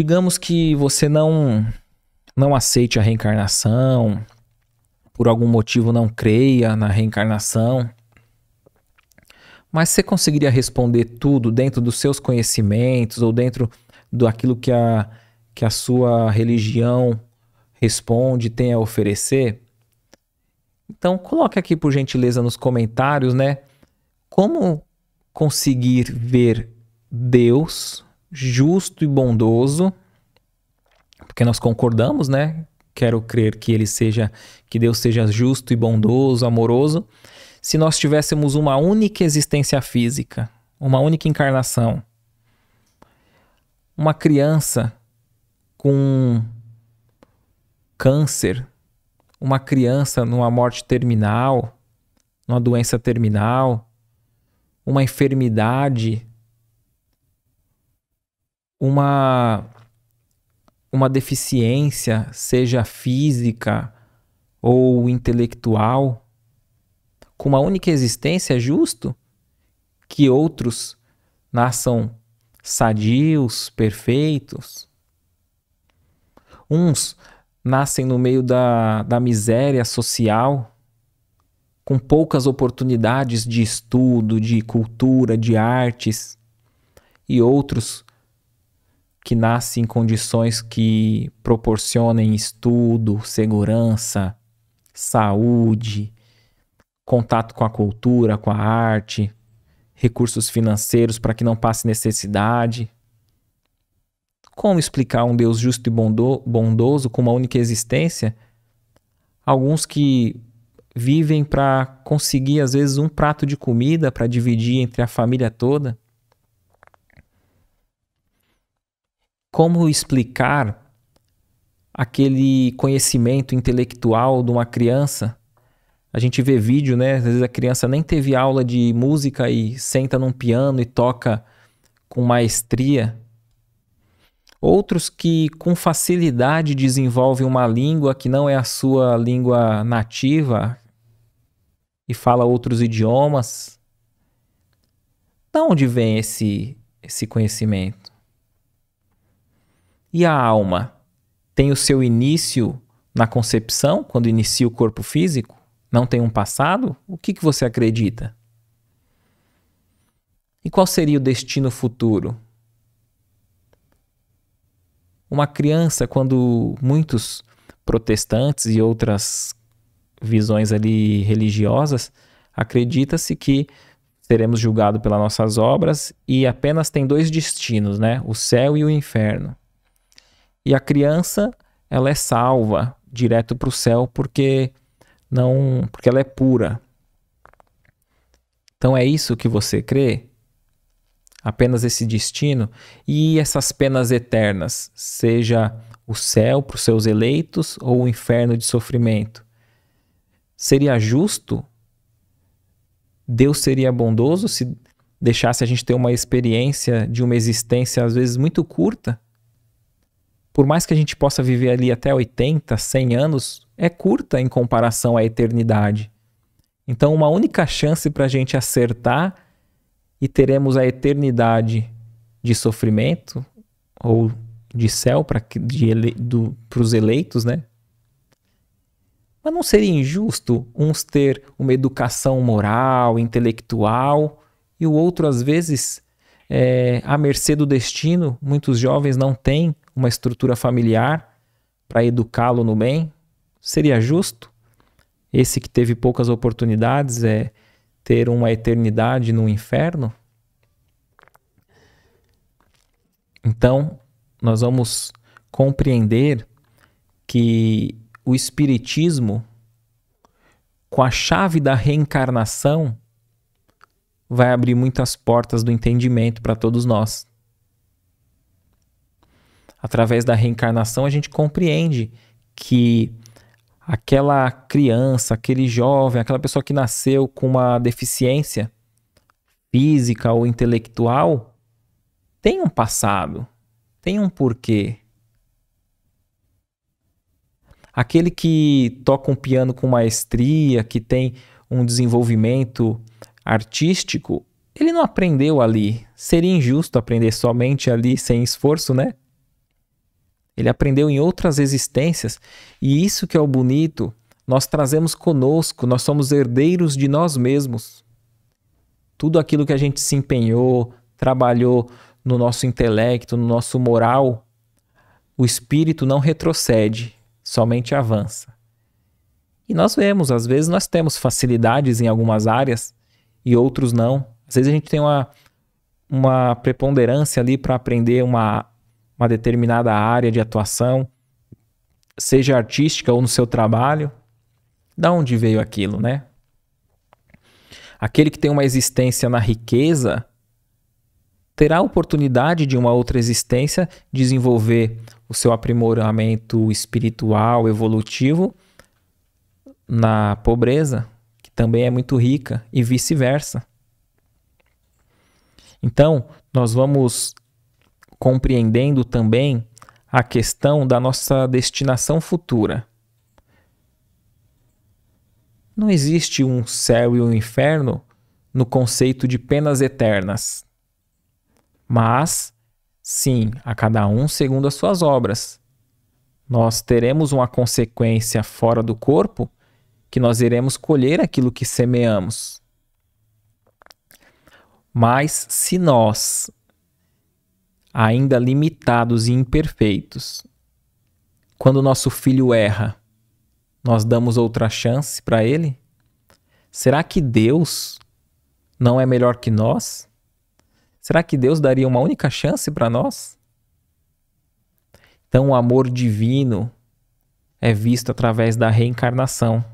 Digamos que você não não aceite a reencarnação, por algum motivo não creia na reencarnação, mas você conseguiria responder tudo dentro dos seus conhecimentos ou dentro daquilo que a, que a sua religião responde, tem a oferecer? Então, coloque aqui por gentileza nos comentários, né? Como conseguir ver Deus justo e bondoso, porque nós concordamos, né? Quero crer que ele seja, que Deus seja justo e bondoso, amoroso. Se nós tivéssemos uma única existência física, uma única encarnação, uma criança com câncer, uma criança numa morte terminal, numa doença terminal, uma enfermidade uma uma deficiência, seja física ou intelectual, com uma única existência, é justo que outros nasçam sadios, perfeitos. Uns nascem no meio da, da miséria social, com poucas oportunidades de estudo, de cultura, de artes, e outros que nasce em condições que proporcionem estudo, segurança, saúde, contato com a cultura, com a arte, recursos financeiros para que não passe necessidade. Como explicar um Deus justo e bondoso com uma única existência? Alguns que vivem para conseguir, às vezes, um prato de comida para dividir entre a família toda. como explicar aquele conhecimento intelectual de uma criança. A gente vê vídeo, né? Às vezes a criança nem teve aula de música e senta num piano e toca com maestria. Outros que com facilidade desenvolvem uma língua que não é a sua língua nativa e fala outros idiomas. Da onde vem esse esse conhecimento? E a alma tem o seu início na concepção, quando inicia o corpo físico? Não tem um passado? O que, que você acredita? E qual seria o destino futuro? Uma criança, quando muitos protestantes e outras visões ali religiosas, acredita-se que seremos julgados pelas nossas obras e apenas tem dois destinos, né? O céu e o inferno. E a criança, ela é salva direto para o céu porque não, porque ela é pura. Então é isso que você crê? Apenas esse destino e essas penas eternas, seja o céu para os seus eleitos ou o inferno de sofrimento. Seria justo? Deus seria bondoso se deixasse a gente ter uma experiência de uma existência às vezes muito curta? por mais que a gente possa viver ali até 80, 100 anos, é curta em comparação à eternidade. Então, uma única chance para a gente acertar e teremos a eternidade de sofrimento ou de céu para ele, os eleitos, né? Mas não seria injusto uns ter uma educação moral, intelectual e o outro, às vezes, é, à mercê do destino. Muitos jovens não têm uma estrutura familiar para educá-lo no bem. Seria justo? Esse que teve poucas oportunidades é ter uma eternidade no inferno? Então, nós vamos compreender que o Espiritismo, com a chave da reencarnação, vai abrir muitas portas do entendimento para todos nós. Através da reencarnação, a gente compreende que aquela criança, aquele jovem, aquela pessoa que nasceu com uma deficiência física ou intelectual tem um passado, tem um porquê. Aquele que toca um piano com maestria, que tem um desenvolvimento artístico, ele não aprendeu ali. Seria injusto aprender somente ali sem esforço, né? Ele aprendeu em outras existências, e isso que é o bonito, nós trazemos conosco, nós somos herdeiros de nós mesmos. Tudo aquilo que a gente se empenhou, trabalhou no nosso intelecto, no nosso moral, o espírito não retrocede, somente avança. E nós vemos, às vezes nós temos facilidades em algumas áreas, e outros não. Às vezes a gente tem uma, uma preponderância ali para aprender uma, uma determinada área de atuação, seja artística ou no seu trabalho. Da onde veio aquilo, né? Aquele que tem uma existência na riqueza terá a oportunidade de uma outra existência desenvolver o seu aprimoramento espiritual, evolutivo na pobreza, também é muito rica e vice-versa. Então, nós vamos compreendendo também a questão da nossa destinação futura. Não existe um céu e um inferno no conceito de penas eternas. Mas, sim, a cada um segundo as suas obras. Nós teremos uma consequência fora do corpo que nós iremos colher aquilo que semeamos. Mas se nós, ainda limitados e imperfeitos, quando nosso filho erra, nós damos outra chance para ele? Será que Deus não é melhor que nós? Será que Deus daria uma única chance para nós? Então, o amor divino é visto através da reencarnação